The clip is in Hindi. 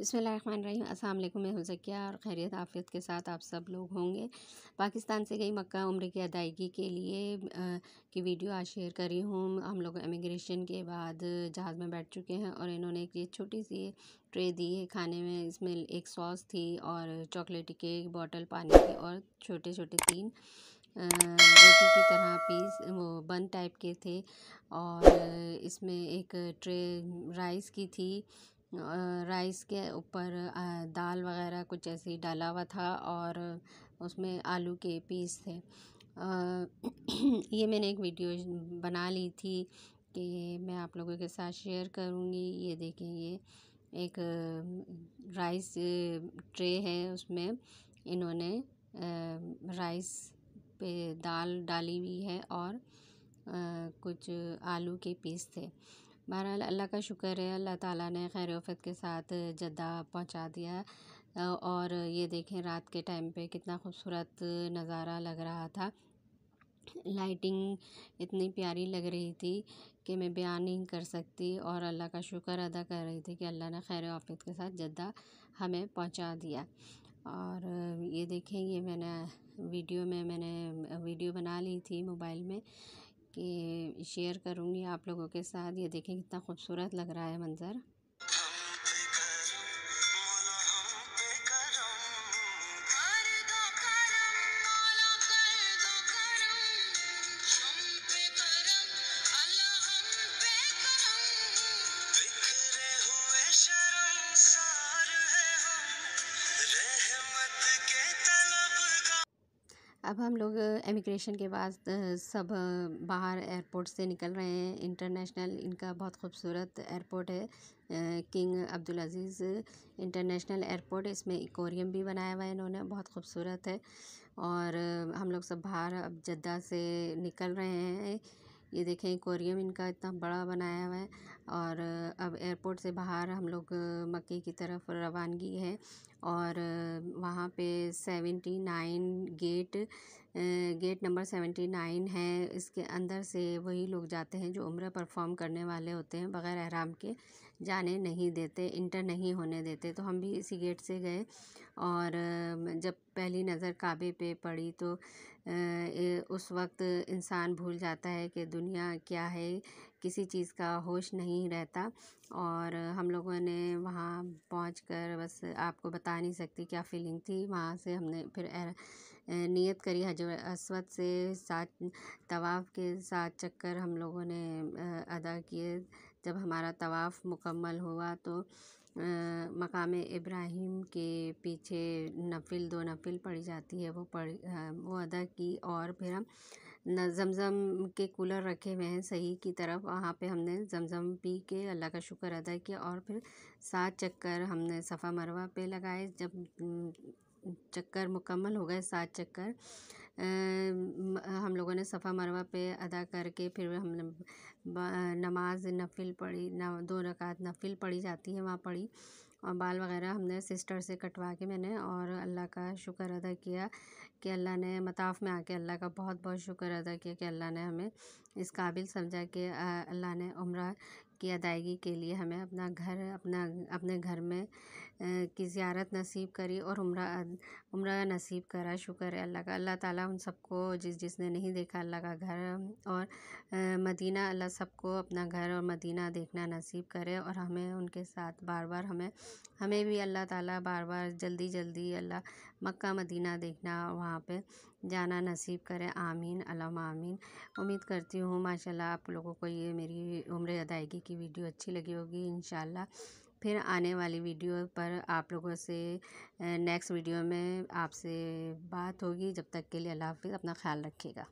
बसमीम अस्सलाम वालेकुम मैं हूं जकिया और खैरियत आफियत के साथ आप सब लोग होंगे पाकिस्तान से गई मक्का उम्र की अदायगी के लिए आ, की वीडियो आज शेयर कर रही हूँ हम लोग इमिग्रेशन के बाद जहाज़ में बैठ चुके हैं और इन्होंने एक ये छोटी सी ट्रे दी है खाने में इसमें एक सॉस थी और चॉकलेट केक बॉटल पानी की और छोटे छोटे तीन रोटी की तरह पीस वो बन टाइप के थे और इसमें एक ट्रे राइस की थी राइस के ऊपर दाल वगैरह कुछ ऐसे ही डाला हुआ था और उसमें आलू के पीस थे ये मैंने एक वीडियो बना ली थी कि मैं आप लोगों के साथ शेयर करूँगी ये देखें ये एक राइस ट्रे है उसमें इन्होंने राइस पे दाल डाली हुई है और कुछ आलू के पीस थे बहरहाल अल्लाह का शुक्र है अल्लाह ताला ने खैर वफत के साथ जद्दा पहुंचा दिया और ये देखें रात के टाइम पे कितना खूबसूरत नज़ारा लग रहा था लाइटिंग इतनी प्यारी लग रही थी कि मैं बयान नहीं कर सकती और अल्लाह का शुक्र अदा कर रही थी कि अल्लाह ने खैर वफ़त के साथ जद्दा हमें पहुँचा दिया और ये देखें ये मैंने वीडियो में मैंने वीडियो बना ली थी मोबाइल में कि शेयर करूँगी आप लोगों के साथ ये देखें कितना खूबसूरत लग रहा है मंज़र अब हम लोग एमिग्रेशन के बाद सब बाहर एयरपोर्ट से निकल रहे हैं इंटरनेशनल इनका बहुत खूबसूरत एयरपोर्ट है King Abdul Aziz international airport इसमें इकोरियम भी बनाया हुआ है इन्होंने बहुत खूबसूरत है और हम लोग सब बाहर अब जद्दा से निकल रहे हैं ये देखें कोरियम इनका इतना बड़ा बनाया हुआ है और अब एयरपोर्ट से बाहर हम लोग मक्के की तरफ रवानगी है और वहाँ पे seventy nine gate gate number seventy nine है इसके अंदर से वही लोग जाते हैं जो उम्र परफॉर्म करने वाले होते हैं बग़ैर अहराम के जाने नहीं देते इंटर नहीं होने देते तो हम भी इसी गेट से गए और जब पहली नज़र काबे पे पड़ी तो उस वक्त इंसान भूल जाता है कि दुनिया क्या है किसी चीज़ का होश नहीं रहता और हम लोगों ने वहाँ पहुँच कर बस आपको बता नहीं सकती क्या फीलिंग थी वहाँ से हमने फिर नियत करी हज असवद से सात तवाफ़ के साथ चक्कर हम लोगों ने अदा किए जब हमारा तवाफ़ मुकम्मल हुआ तो मक़ाम इब्राहिम के पीछे नफ़िल दो नफ़िल पड़ी जाती है वो पढ़ वो अदा की और फिर हम ज़मज़म के कूलर रखे हुए हैं सही की तरफ वहाँ पे हमने ज़मज़म पी के अल्लाह का शुक्र अदा किया और फिर सात चक्कर हमने सफ़ा मरवा पे लगाए जब चक्कर मुकम्मल हो गए सात चक्कर हम लोगों ने सफ़ा मरवा पे अदा करके फिर हम नमाज नफिल पढ़ी दो रकात नफिल पढ़ी जाती है वहाँ पढ़ी और बाल वगैरह हमने सिस्टर से कटवा के मैंने और अल्लाह का शुक्र अदा किया कि अल्लाह ने मताफ़ में आके अल्लाह का बहुत बहुत शुक्र अदा किया कि अल्लाह ने हमें इस काबिल समझा कि अल्लाह ने उम्र की अदायगी के लिए हमें अपना घर अपना अपने घर में की ज़ियारत नसीब करी और उम्र उम्र नसीब करा शुक्र है अल्लाह का अल्लाह ताला उन सबको जिस जिसने नहीं देखा अल्लाह का घर और मदीना अल्लाह सबको अपना घर और मदीना देखना नसीब करे और हमें उनके साथ बार बार हमें हमें भी अल्लाह ताला बार बार जल्दी जल्दी अल्लाह मक्का मदीना देखना वहाँ पर जाना नसीब करें आमीन अल्लाह आमीन उम्मीद करती हूँ माशाल्लाह आप लोगों को ये मेरी उम्र अदायगी की वीडियो अच्छी लगी होगी इन फिर आने वाली वीडियो पर आप लोगों से नेक्स्ट वीडियो में आपसे बात होगी जब तक के लिए अल्लाह हाफि अपना ख्याल रखिएगा